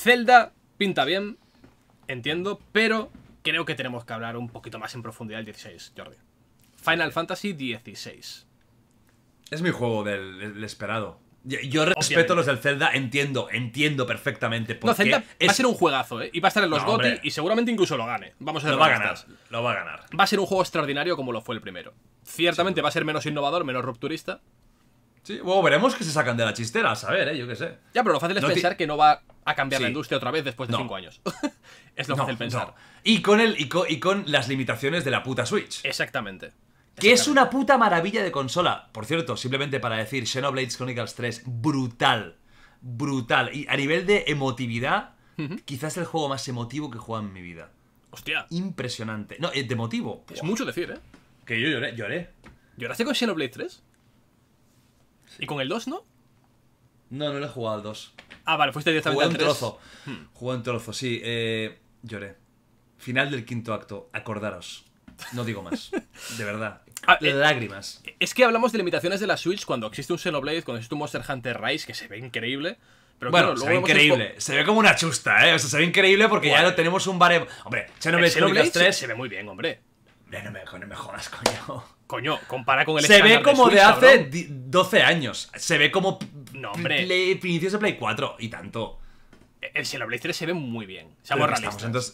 Zelda pinta bien, entiendo, pero creo que tenemos que hablar un poquito más en profundidad del 16, Jordi. Final Fantasy 16. Es mi juego del, esperado. Yo, respeto los del Zelda, entiendo, entiendo perfectamente. Por no, va a ser un juegazo, ¿eh? Y va a estar en los no, y seguramente incluso lo gane. Vamos a ver. Lo va a ganar, lo va a ganar. Va a ser un juego extraordinario como lo fue el primero. Ciertamente va a ser menos innovador, menos rupturista, Sí, bueno, veremos que se sacan de la chistera, a saber, ¿eh? yo qué sé. Ya, pero lo fácil es pensar que no va a cambiar la industria otra vez después de 5 años. es lo fácil pensar. Y, con el, y con, las limitaciones de la puta Switch. Exactamente. Que es una puta maravilla de consola. Por cierto, simplemente para decir, Xenoblade Chronicles 3, brutal. Brutal. Y a nivel de emotividad, quizás el juego más emotivo que he jugado en mi vida. Hostia. Impresionante. No, eh, de emotivo. Es mucho decir, ¿eh? Que yo lloré. lloré. ¿Lloraste con Xenoblade 3? ¿Y con el 2 no? No, no lo he jugado al 2. Ah, vale, fuiste directamente trozo. Hmm. Jugó un trozo, sí. Eh, lloré. Final del quinto acto, acordaros. No digo más. de verdad. Ah, eh, Lágrimas. es que hablamos de limitaciones de la Switch cuando existe un Xenoblade, cuando existe un Monster Hunter Rise, que se ve increíble. Pero bueno, se ve increíble. Se ve como una chusta, ¿eh? O sea, se ve increíble porque ya lo tenemos un bare... Hombre, Xenoblade, 3 se ve muy bien, hombre no me, jodas, coño. Coño, compara con el Se ve como de, hace 12 años. Se ve como no, hombre. Play, de Play 4 y tanto el Xenoblade 3 se ve muy bien.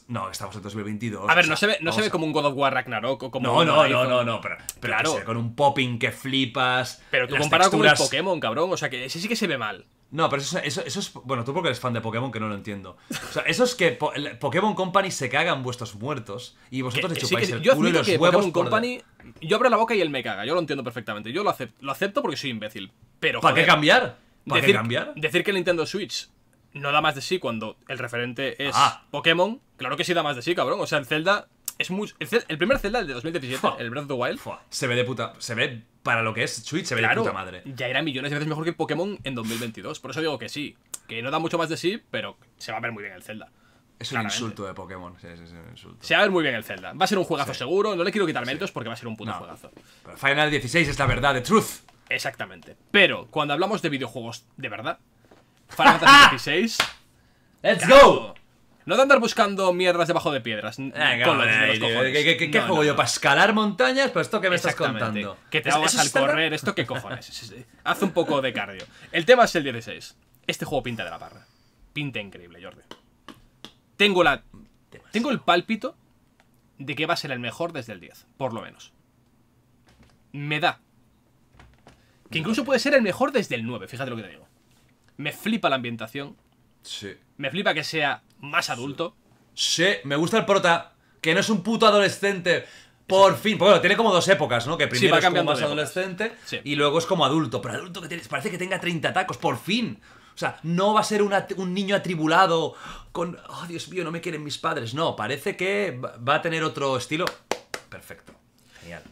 no, estamos en 2022. A ver, no se ve, como un God of War Ragnarok como. No, no, no, no, no, pero, claro. con un popping que flipas. Pero tú comparado con un Pokémon, cabrón. O sea, que ese sí que se ve mal. No, pero eso, es. Bueno, tú porque eres fan de Pokémon que no lo entiendo. eso es que Pokémon Company se cagan vuestros muertos y vosotros le chupáis yo y los huevos Pokémon Company. Yo abro la boca y él me caga, yo lo entiendo perfectamente. Yo lo acepto, lo acepto porque soy imbécil. Pero. ¿Para qué cambiar? ¿Para qué cambiar? Decir que Nintendo Switch no da más de sí cuando el referente es ah. Pokémon. Claro que sí da más de sí, cabrón. O sea, el Zelda es muy. El, primer Zelda, el de 2017, el Breath of the Wild. Se ve de puta. Se ve para lo que es Switch, se ve de puta madre. Ya era millones de veces mejor que Pokémon en 2022. Por eso digo que sí. Que no da mucho más de sí, pero se va a ver muy bien el Zelda. Es un insulto de Pokémon. Sí, un insulto. Se va a ver muy bien el Zelda. Va a ser un juegazo seguro. No le quiero quitar méritos porque va a ser un puto juegazo. Final 16 es la verdad, de truth. Exactamente. Pero cuando hablamos de videojuegos de verdad, Final Fantasy ¡Let's go! No de andar buscando mierdas debajo de piedras. ¿Qué, juego yo? ¿Para escalar montañas? ¿Pero esto que me estás contando? Que te vamos al correr, ¿esto qué cojones? Haz un poco de cardio. El tema es el 16. Este juego pinta de la barra. Pinta increíble, Jordi. Tengo la. Tengo el pálpito de que va a ser el mejor desde el 10, por lo menos. Me da. Que incluso puede ser el mejor desde el 9, fíjate lo que te digo. Me flipa la ambientación. Sí. Me flipa que sea más adulto. Sí, me gusta el prota, que no es un puto adolescente. Por fin, bueno, tiene como dos épocas, ¿no? Que primero es como más adolescente y luego es como adulto. Pero adulto que tiene, parece que tenga 30 tacos, por fin. O sea, no va a ser un niño atribulado con, oh Dios mío, no me quieren mis padres. No, parece que va a tener otro estilo. Perfecto. Genial.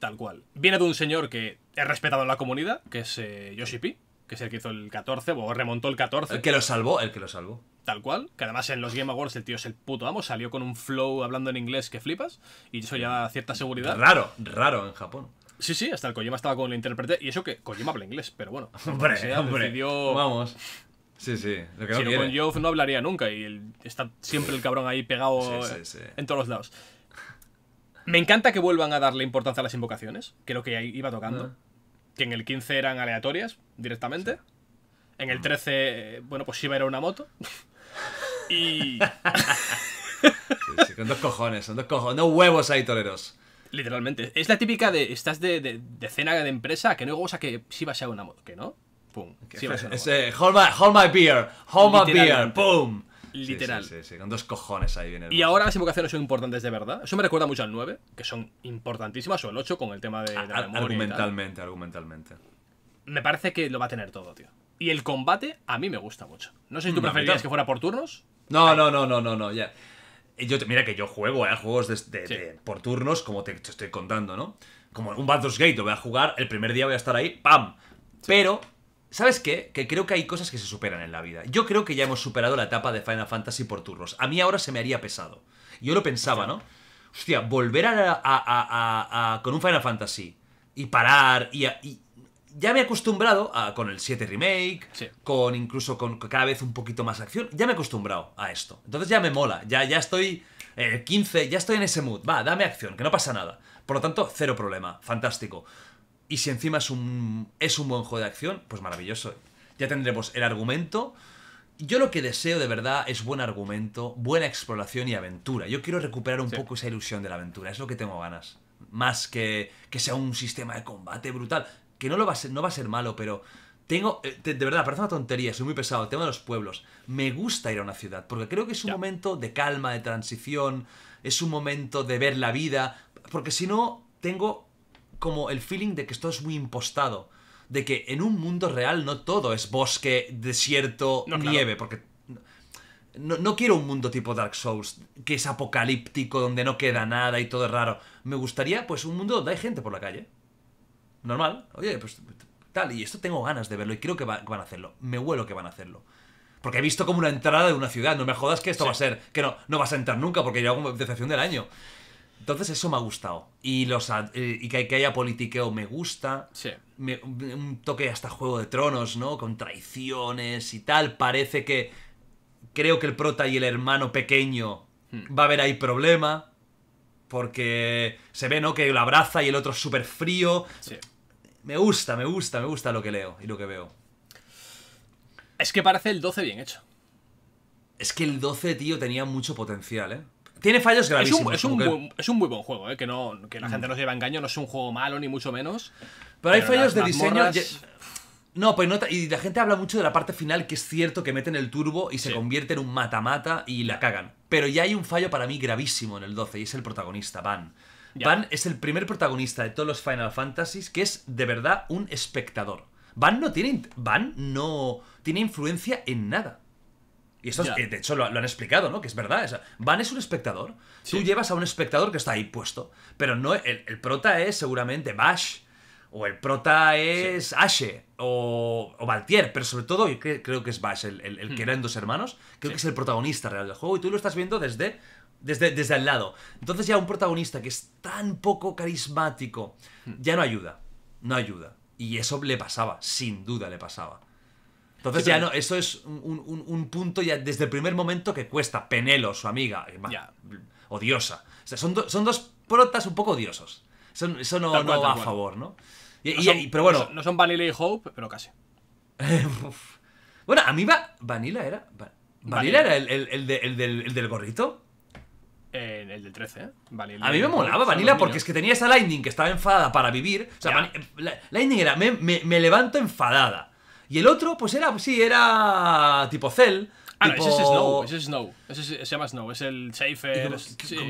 Tal cual. Viene de un señor que es respetado en la comunidad, que es eh, Yoshi P que es el que hizo el 14, o remontó el 14. El que lo salvó, el que lo salvó. Tal cual, que además en los Game Awards el tío es el puto amo, salió con un flow hablando en inglés que flipas, y eso ya da cierta seguridad. Raro, raro en Japón. Sí, sí, hasta el Kojima estaba con el intérprete, y eso que Kojima habla inglés, pero bueno. hombre, Decidió... Vamos. Sí, sí. Lo que si no, con Jove no hablaría nunca, y está siempre el cabrón ahí pegado en todos los lados. Me encanta que vuelvan a darle importancia a las invocaciones, que que iba tocando. Ah que en el 15 eran aleatorias directamente. En el 13, eh, bueno, pues Shiva era una moto. y... sí, dos cojones, son dos cojones, no huevos ahí toreros. Literalmente. Es la típica de. Estás de, de, cena de empresa que no huevos a que Shiva sea una moto. Que no. Pum. Shiba hold, my, hold my beer. Hold my beer. Pum. Literal. Sí, sí, con dos cojones ahí viene. y ahora las invocaciones son importantes de verdad. Eso me recuerda mucho al 9, que son importantísimas, o el 8 con el tema de, ah, Argumentalmente, argumentalmente. Me parece que lo va a tener todo, tío. Y el combate a mí me gusta mucho. No sé si tú mm, preferirías que fuera por turnos. No, no, no, no, no, no, ya. Yo, mira que yo juego eh, a juegos de, por turnos, como te, estoy contando, ¿no? Como un Baldur's Gate, lo voy a jugar, el primer día voy a estar ahí, ¡pam! Pero ¿Sabes qué? Que creo que hay cosas que se superan en la vida. Yo creo que ya hemos superado la etapa de Final Fantasy por turnos. A mí ahora se me haría pesado. Yo lo pensaba, ¿no? Hostia, volver a, con un Final Fantasy y parar y, ya me he acostumbrado a, con el 7 remake, con incluso con cada vez un poquito más acción, ya me he acostumbrado a esto. Entonces ya me mola, ya, ya estoy 15, eh, ya estoy en ese mood. Va, dame acción, que no pasa nada. Por lo tanto, cero problema, fantástico. Y si encima es un, es un buen juego de acción, pues maravilloso. Ya tendremos el argumento. Yo lo que deseo de verdad es buen argumento, buena exploración y aventura. Yo quiero recuperar un poco esa ilusión de la aventura, es lo que tengo ganas. Más que que sea un sistema de combate brutal, que no, lo va, a ser, no va a ser malo, pero tengo, eh, de, verdad, parece una tontería, soy muy pesado, el tema de los pueblos. Me gusta ir a una ciudad, porque creo que es un momento de calma, de transición, es un momento de ver la vida, porque si no, tengo como el feeling de que esto es muy impostado. De que en un mundo real no todo es bosque, desierto, nieve, porque no, quiero un mundo tipo Dark Souls, que es apocalíptico, donde no queda nada y todo es raro. Me gustaría, pues, un mundo donde hay gente por la calle. Normal. Oye, pues tal. Y esto tengo ganas de verlo y creo que, van a hacerlo. Me huelo que van a hacerlo. Porque he visto como una entrada de una ciudad. No me jodas que esto va a ser. Que no, no vas a entrar nunca porque ya como decepción del año. Entonces eso me ha gustado. Y, los, eh, y que, haya politiqueo me gusta. Sí. Me, un toque hasta Juego de Tronos, ¿no? Con traiciones y tal. Parece que creo que el prota y el hermano pequeño hmm. va a haber ahí problema. Porque se ve, ¿no? Que lo abraza y el otro es súper frío. Sí. Me gusta, me gusta, me gusta lo que leo y lo que veo. Es que parece el 12 bien hecho. Es que el 12, tío, tenía mucho potencial, ¿eh? Tiene fallos gravísimos. Es un, muy, buen juego, eh, que, no, la gente no se lleva engaño, no es un juego malo ni mucho menos. Pero, hay fallos de diseño. No, pues no y la gente habla mucho de la parte final, que es cierto que meten el turbo y se convierte en un mata-mata y la cagan. Pero ya hay un fallo para mí gravísimo en el 12 y es el protagonista, Van. Van es el primer protagonista de todos los Final Fantasies que es de verdad un espectador. Van no tiene, Van no tiene influencia en nada. Y esto, de hecho, lo, han explicado, ¿no? Que es verdad. Van es un espectador. Tú llevas a un espectador que está ahí puesto. Pero no el, prota es seguramente Bash. O el prota es Ashe. O, Valtier. Pero sobre todo, creo que es Bash, el, que hmm. eran dos hermanos. Creo que es el protagonista real del juego. Y tú lo estás viendo desde, desde, desde al lado. Entonces, ya un protagonista que es tan poco carismático. Hmm. Ya no ayuda. No ayuda. Y eso le pasaba. Sin duda le pasaba. Entonces ya no, eso es un, punto ya desde el primer momento que cuesta. Penelo, su amiga, odiosa. O sea, son, son dos protas un poco odiosos. Eso, no, va a favor, ¿no? no son, pero bueno... No son, Vanilla y Hope, pero casi. bueno, a mí va... Vanilla era... Vanilla, era el, del, del, gorrito. Eh, el del 13, ¿eh? a mí me molaba Vanilla porque es que tenía esa Lightning que estaba enfadada para vivir. O sea, Lightning era, me, me levanto enfadada y el otro, pues era, sí, era tipo Cell. Ah, no, ese es Snow, ese es Snow, ese, se llama Snow, es el Schaefer. Con,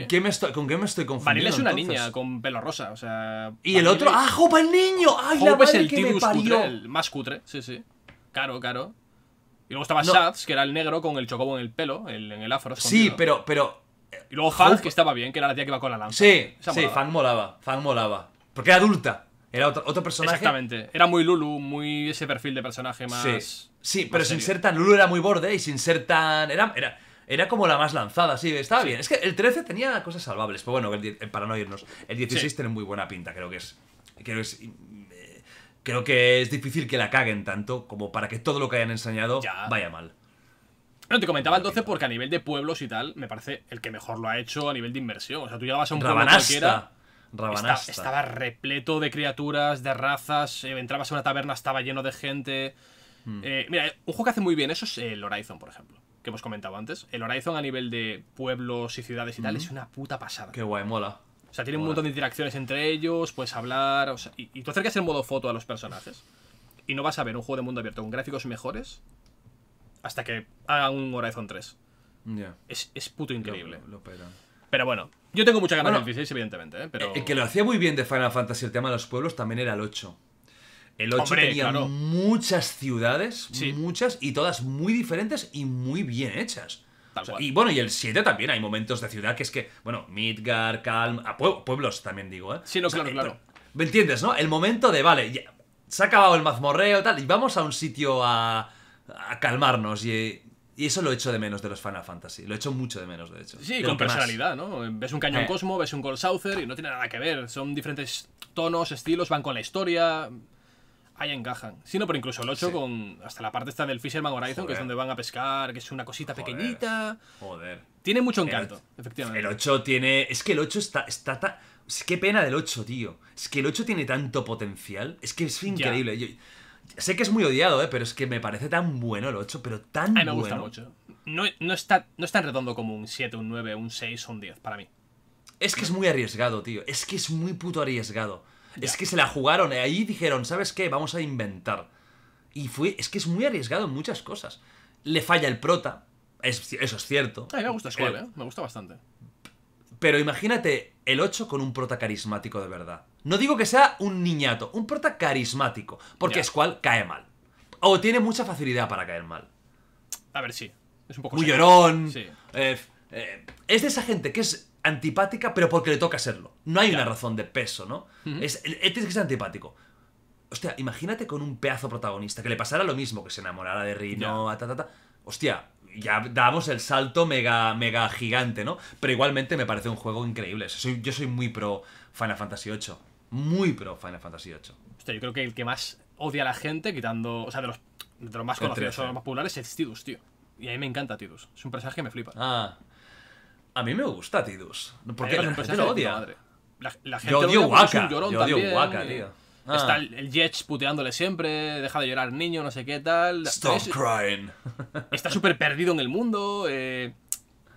qué me estoy, ¿Con confundiendo? Vanilla es una niña con pelo rosa, o sea. Y el otro, ¡ah, jopa el niño! ¡Ay, la el que el más cutre, sí, sí. Caro, caro. Y luego estaba no. que era el negro con el chocobo en el pelo, en el afro. Sí, pero, pero. Y luego Fang, que estaba bien, que era la tía que iba con la lanza. Sí, sí, fan molaba, fan molaba. Porque era adulta. Era otro, personaje. Exactamente. Era muy Lulu, muy ese perfil de personaje más. Sí, pero sin ser tan... Lulu era muy borde y se insertan. Era, era, era como la más lanzada, sí, estaba bien. Es que el 13 tenía cosas salvables, pero bueno, para no irnos. El 16 tiene muy buena pinta, creo que es. Creo que es. Eh, creo que es difícil que la caguen tanto como para que todo lo que hayan enseñado vaya mal. No, te comentaba el 12 porque a nivel de pueblos y tal, me parece el que mejor lo ha hecho a nivel de inversión. O sea, tú llegabas a un pueblo estaba, repleto de criaturas, de razas. Eh, entrabas a una taberna, estaba lleno de gente. Hmm. Eh, mira, un juego que hace muy bien eso es el Horizon, por ejemplo. Que hemos comentado antes. El Horizon a nivel de pueblos y ciudades y tal es hmm. una puta pasada. Qué guay, mola. O sea, tiene un montón de interacciones entre ellos, puedes hablar. y, tú acercas el modo foto a los personajes. Y no vas a ver un juego de mundo abierto con gráficos mejores hasta que haga un Horizon 3. Es, puto increíble. pero bueno, yo tengo mucha ganas del evidentemente, ¿eh? pero... El que lo hacía muy bien de Final Fantasy el tema de los pueblos también era el 8. El 8 tenía muchas ciudades, muchas, y todas muy diferentes y muy bien hechas. y bueno, y el 7 también hay momentos de ciudad que es que, bueno, Midgar, Calm, pueblos también digo, ¿eh? Sí, no, claro, claro. Eh, ¿Me entiendes, no? El momento de, vale, se ha acabado el mazmorreo y tal, y vamos a un sitio a, a calmarnos y y eso lo echo de menos de los Final Fantasy. Lo echo mucho de menos, de hecho. Sí, con personalidad, ¿no? Ves un Cañón eh. Cosmo, ves un Gold Souther y no tiene nada que ver. Son diferentes tonos, estilos, van con la historia. Ahí encajan. Sí, no, pero incluso el 8 con. Hasta la parte esta del Fisherman Horizon, que es donde van a pescar, que es una cosita pequeñita. Joder. Tiene mucho encanto, efectivamente. El 8 tiene. Es que el 8 está. está pena del 8, tío. Es que el 8 tiene tanto potencial. Es que es increíble. Sé que es muy odiado, ¿eh? pero es que me parece tan bueno el 8, pero tan bueno. A mí me gusta mucho. No, está, no es tan redondo como un 7, un 9, un 6 o un 10 para mí. Es que es muy arriesgado, tío. Es que es muy puto arriesgado. Es que se la jugaron. y eh, Ahí dijeron, ¿sabes qué? Vamos a inventar. Y fue. Es que es muy arriesgado en muchas cosas. Le falla el prota. eso es cierto. A mí me gusta Squall, eh, Me gusta bastante. Pero imagínate el 8 con un prota carismático de verdad. No digo que sea un niñato, un prota carismático, porque es cual cae mal. O tiene mucha facilidad para caer mal. A ver, sí. Es un poco. Muy llorón. Eh, eh, es de esa gente que es antipática, pero porque le toca serlo. No hay una razón de peso, ¿no? Es eh, es, que ser antipático. Hostia, imagínate con un pedazo protagonista que le pasara lo mismo, que se enamorara de Rino, ta, ta, ta. Hostia, ya damos el salto mega, mega gigante, ¿no? Pero igualmente me parece un juego increíble. yo soy muy pro Final Fantasy VIII. Muy pro Final Fantasy VIII. Hostia, yo creo que el que más odia a la gente, quitando. O sea, de los, de los más conocidos o los más populares, es Tidus, tío. Y a mí me encanta Tidus. Es un personaje que me flipa. Ah. A mí me gusta Tidus. Porque la, gente lo odia. La, gente yo odio Waka. Yo odio Waka, tío. Ah. Está el, el puteándole siempre, deja de llorar niño, no sé qué tal. Stop crying. Está súper perdido en el mundo. Eh,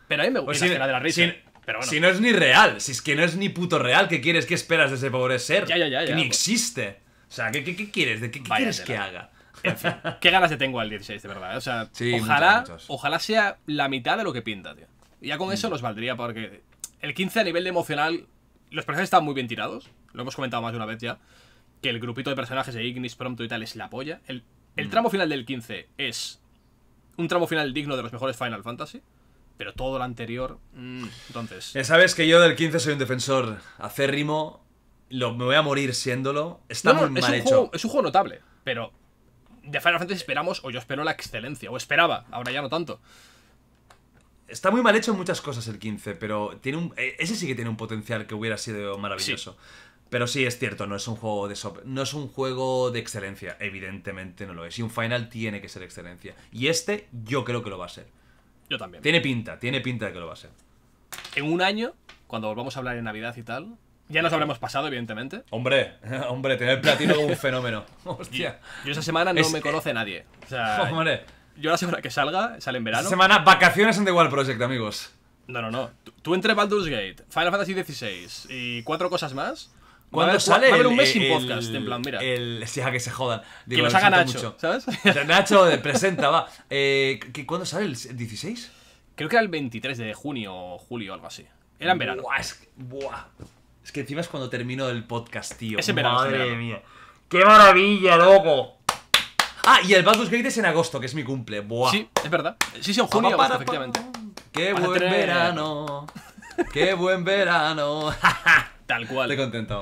pero a mí me pues gusta la de la risa. pero Si no es ni real, si es que no es ni puto real, ¿qué quieres? ¿Qué esperas de ese pobre ser? que ni pues. existe. O sea, ¿qué, qué, quieres? ¿De qué, quieres que haga? qué ganas te tengo al 16, de verdad. Eh. O sea, ojalá, ojalá sea la mitad de lo que pinta, tío. Ya con eso los mm. valdría, porque el 15 a nivel emocional, los personajes están muy bien tirados. Lo hemos comentado más de una vez ya que el grupito de personajes de Ignis, pronto y tal es la polla. El, mm. tramo final del 15 es un tramo final digno de los mejores Final Fantasy. Pero todo lo anterior. Mm, entonces. sabes que yo del 15 soy un defensor acérrimo. Lo, me voy a morir siéndolo. Está muy mal hecho. es un juego notable, pero de Final Fantasy esperamos, o yo espero la excelencia, o esperaba, ahora ya no tanto. Está muy mal hecho en muchas cosas el 15, pero tiene un, e, ese sí que tiene un potencial que hubiera sido maravilloso. Pero sí, es cierto, no es un juego de no es un juego de excelencia, evidentemente no lo es. Y un final tiene que ser excelencia. Y este yo creo que lo va a ser. Yo también. Tiene pinta, tiene pinta de que lo va a ser. En un año, cuando volvamos a hablar en Navidad y tal, ya nos habremos pasado, evidentemente. Hombre, hombre, tener platino es un fenómeno. Hostia. Yo, esa semana no me conoce nadie. O sea, hombre. Yo la semana que salga, sale en verano. Semana vacaciones en The Wild Project, amigos. No, no, no. Tú, tú entre Baldur's Gate, Final Fantasy XVI y cuatro cosas más, cuando sale? Va a haber un mes sin podcast, el, en plan, mira. El, sí, que se jodan. que nos haga Nacho, ¿sabes? Nacho, eh, presenta, va. Eh, ¿Cuándo sale? ¿El 16? Creo que era el 23 de junio o julio, o algo así. Era en verano. Buah, es, que, encima es cuando termino el podcast, tío. Es en verano. Madre mía. ¡Qué maravilla, loco! Ah, y el Baldur's Gate es en agosto, que es mi cumple. Buah. Sí, es verdad. Sí, sí, en junio, agosto, efectivamente. ¡Qué buen verano! ¡Qué buen verano! Tal cual. Estoy contento.